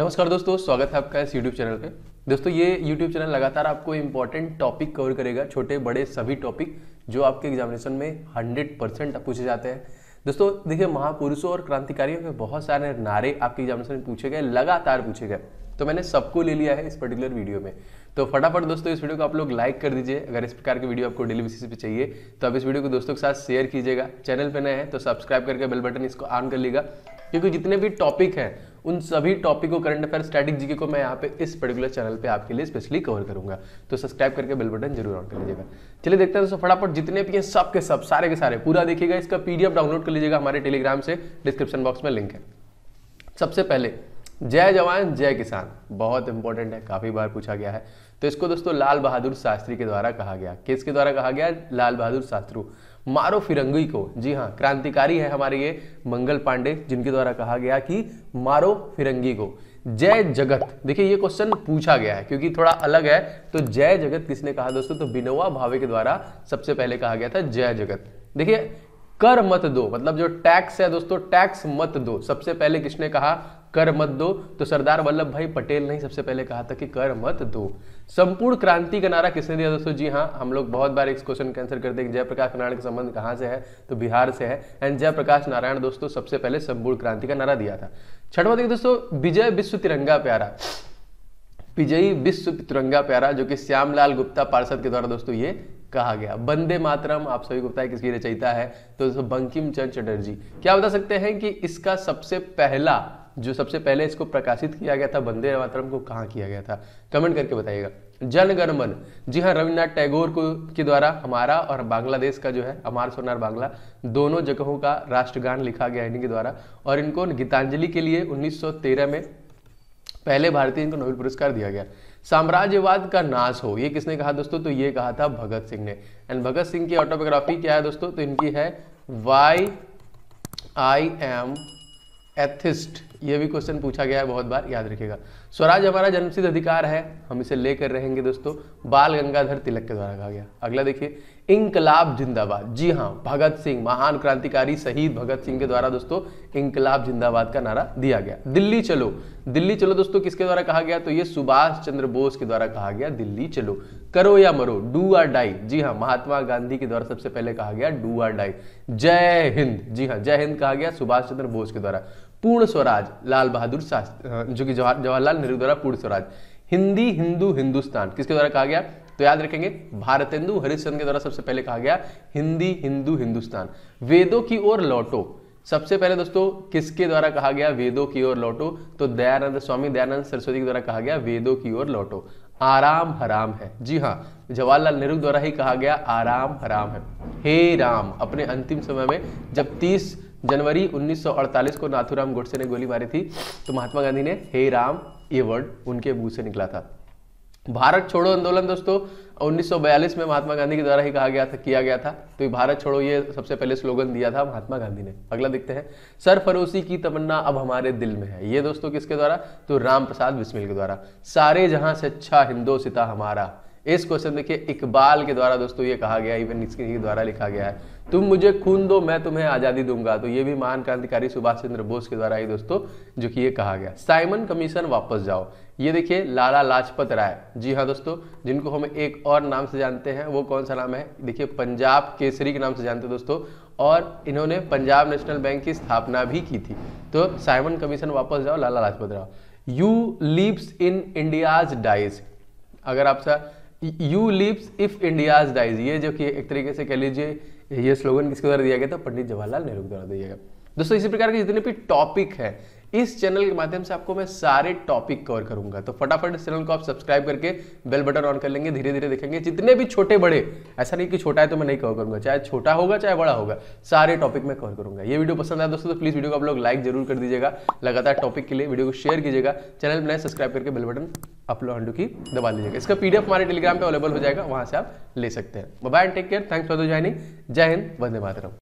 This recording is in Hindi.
नमस्कार दोस्तों स्वागत है आपका इस यूट्यूब चैनल पे दोस्तों ये यूट्यूब चैनल लगातार आपको इंपॉर्टेंट टॉपिक कवर करेगा छोटे बड़े सभी टॉपिक जो आपके एग्जामिनेशन में 100 परसेंट पूछे जाते हैं दोस्तों देखिए महापुरुषों और क्रांतिकारियों के बहुत सारे नारे आपके एग्जामिनेशन में पूछे गए लगातार पूछे गए तो मैंने सबको ले लिया है इस पर्टिकुलर वीडियो में तो फटाफट दोस्तों इस वीडियो को आप लोग लाइक कर दीजिए अगर इस प्रकार की वीडियो आपको डेली बेसिस पे चाहिए तो आप इस वीडियो को दोस्तों के साथ शेयर कीजिएगा चैनल पर नए हैं तो सब्सक्राइब करके बेल बटन इसको ऑन कर लीजिएगा क्योंकि जितने भी टॉपिक हैं उन सभी टॉपिक को करंट अफेयर स्टैटिक जीके को मैं यहाँ पे इस पर्टिकुलर चैनल पे आपके लिए स्पेशली कवर करूंगा तो सब्सक्राइब करके बेल बटन जरूर ऑन कर लीजिएगा चलिए देखते हैं दोस्तों फटाफट जितने भी हैं सब के सब सारे के सारे पूरा देखिएगा इसका पीडीएफ डाउनलोड कर लीजिएगा हमारे टेलीग्राम से डिस्क्रिप्शन बॉक्स में लिंक है सबसे पहले जय जवान जय किसान बहुत इंपॉर्टेंट है काफ़ी बार पूछा गया है तो इसको दोस्तों लाल बहादुर शास्त्री के द्वारा कहा गया किसके द्वारा कहा गया लाल बहादुर शास्त्री मारो फिरंगी को जी हाँ क्रांतिकारी है हमारे ये मंगल पांडे जिनके द्वारा कहा गया कि मारो फिरंगी को जय जगत देखिए ये क्वेश्चन पूछा गया है क्योंकि थोड़ा अलग है तो जय जगत किसने कहा दोस्तों तो बिनोवा भावे के द्वारा सबसे पहले कहा गया था जय जगत देखिए कर मत दो मतलब जो टैक्स है दोस्तों टैक्स मत दो सबसे पहले किसने कहा कर मत दो तो सरदार वल्लभ भाई पटेल ने सबसे पहले कहा था कि कर मत दो संपूर्ण क्रांति का नारा किसने दिया दोस्तों जी हाँ हम लोग बहुत बार इस क्वेश्चन का आंसर करते हैं जयप्रकाश नारायण का संबंध कहाँ से है तो बिहार से है एंड जयप्रकाश नारायण दोस्तों सबसे पहले संपूर्ण क्रांति का नारा दिया था छठवा देखिए दोस्तों विजय विश्व तिरंगा प्यारा विजयी विश्व तिरंगा प्यारा जो कि श्यामलाल गुप्ता पार्षद के द्वारा दोस्तों ये कहा गया बंदे मातरम आप सभी को पता है किसकी रचयिता है तो बंकिम चंद चटर्जी क्या बता सकते हैं कि इसका सबसे पहला जो सबसे पहले इसको प्रकाशित किया गया था बंदे मातरम को कहा किया गया था कमेंट करके बताइएगा जनगणमन जी हाँ रविन्द्रनाथ टैगोर को के द्वारा हमारा और बांग्लादेश का जो है अमार सोनार बांग्ला दोनों जगहों का राष्ट्रगान लिखा गया इनके द्वारा और इनको गीतांजलि के लिए 1913 में पहले भारतीय इनको नोबेल पुरस्कार दिया गया साम्राज्यवाद का नाश हो ये किसने कहा दोस्तों तो ये कहा था भगत सिंह ने एंड भगत सिंह की ऑटोबायोग्राफी क्या है दोस्तों तो इनकी है वाई आई एम एथिस्ट ये भी क्वेश्चन पूछा गया है बहुत बार याद रखिएगा स्वराज हमारा जन्मसिद्ध अधिकार है हम इसे लेकर रहेंगे दोस्तों बाल गंगाधर तिलक के द्वारा कहा गया अगला देखिए इंकलाब जिंदाबाद जी हाँ भगत सिंह महान क्रांतिकारी शहीद भगत सिंह के द्वारा दोस्तों इंकलाब जिंदाबाद का नारा दिया गया दिल्ली चलो दिल्ली चलो दोस्तों किसके द्वारा कहा गया तो ये सुभाष चंद्र बोस के द्वारा कहा गया दिल्ली चलो करो या मरो डू आर डाई जी हाँ महात्मा गांधी के द्वारा सबसे पहले कहा गया डू आर डाई जय हिंद जी हाँ जय हिंद कहा गया सुभाष चंद्र बोस के द्वारा पूर्ण स्वराज लाल बहादुर शास्त्री जो कि जवाहरलाल नेहरू द्वारा पूर्ण स्वराज हिंदी हिंदू हिंदुस्तान किसके द्वारा कहा गया तो याद रखेंगे भारत हिंदू हरिश्चंद के द्वारा सबसे पहले कहा गया हिंदी हिंदू हिंदुस्तान वेदों की ओर लौटो सबसे पहले दोस्तों किसके द्वारा कहा गया वेदों की ओर लौटो तो दयानंद स्वामी दयानंद सरस्वती के द्वारा कहा गया वेदों की ओर लौटो आराम हराम है जी हाँ जवाहरलाल नेहरू द्वारा ही कहा गया आराम हराम है हे राम अपने अंतिम समय में जब तीस जनवरी 1948 को नाथुराम गोडसे ने गोली मारी थी तो महात्मा गांधी ने हे राम ये वर्ड उनके मुंह से निकला था भारत छोड़ो आंदोलन दोस्तों 1942 में महात्मा गांधी के द्वारा ही कहा गया था किया गया था तो भारत छोड़ो ये सबसे पहले स्लोगन दिया था महात्मा गांधी ने अगला देखते हैं सर फरोसी की तमन्ना अब हमारे दिल में है ये दोस्तों किसके द्वारा तो राम प्रसाद बिस्मिल के द्वारा सारे जहां से अच्छा हिंदो सिता हमारा इस क्वेश्चन देखिए इकबाल के द्वारा दोस्तों ये कहा गया इवन इसके द्वारा लिखा गया है तुम मुझे खून दो मैं तुम्हें आज़ादी दूंगा तो ये भी महान क्रांतिकारी सुभाष चंद्र बोस के द्वारा ही दोस्तों जो कि ये कहा गया साइमन कमीशन वापस जाओ ये देखिए लाला लाजपत राय जी हाँ दोस्तों जिनको हम एक और नाम से जानते हैं वो कौन सा नाम है देखिए पंजाब केसरी के नाम से जानते हैं दोस्तों और इन्होंने पंजाब नेशनल बैंक की स्थापना भी की थी तो साइमन कमीशन वापस जाओ Lala Lajpat Rai you lives in India's dies अगर आपका you lips if India dies ये जो कि एक तरीके से कह लीजिए ये स्लोगन किसके द्वारा दिया गया था पंडित जवाहरलाल नेहरू के द्वारा दिया गया दोस्तों इसी प्रकार के जितने भी टॉपिक है इस चैनल के माध्यम से आपको मैं सारे टॉपिक कवर करूंगा तो फटाफट इस चैनल को आप सब्सक्राइब करके बेल बटन ऑन कर लेंगे धीरे धीरे देखेंगे जितने भी छोटे बड़े ऐसा नहीं कि छोटा है तो मैं नहीं कवर करूंगा चाहे छोटा होगा चाहे बड़ा होगा सारे टॉपिक मैं कवर करूंगा ये वीडियो पसंद आया दोस्तों तो प्लीज वीडियो को आप लोग लाइक जरूर कर दीजिएगा लगातार टॉपिक के लिए वीडियो को शेयर कीजिएगा चैनल बनाए सब्सक्राइब करके बेल बटन अपलोड की दबा लीजिएगा इसका पीडीएफ हमारे टेलीग्राम पे अवेलेबल हो जाएगा वहां से आप ले सकते हैं bye take care thanks for the joining जय हिंद वंदे मातरम